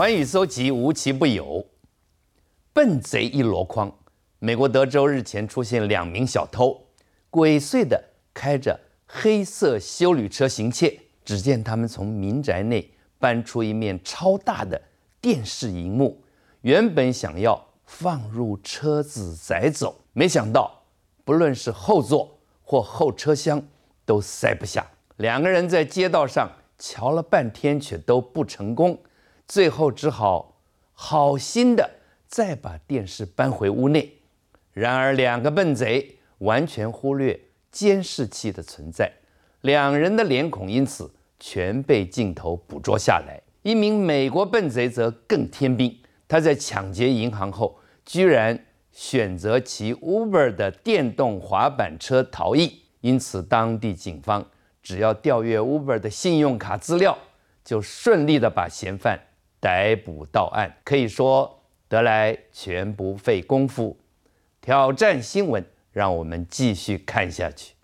寰宇搜集无奇不有，笨贼一箩筐。美国德州日前出现两名小偷，鬼祟的开着黑色修旅车行窃。只见他们从民宅内搬出一面超大的电视荧幕，原本想要放入车子载走，没想到不论是后座或后车厢都塞不下。两个人在街道上瞧了半天，却都不成功。最后只好好心的再把电视搬回屋内，然而两个笨贼完全忽略监视器的存在，两人的脸孔因此全被镜头捕捉下来。一名美国笨贼则更天兵，他在抢劫银行后，居然选择骑 Uber 的电动滑板车逃逸，因此当地警方只要调阅 Uber 的信用卡资料，就顺利的把嫌犯。逮捕到案，可以说得来全不费工夫。挑战新闻，让我们继续看下去。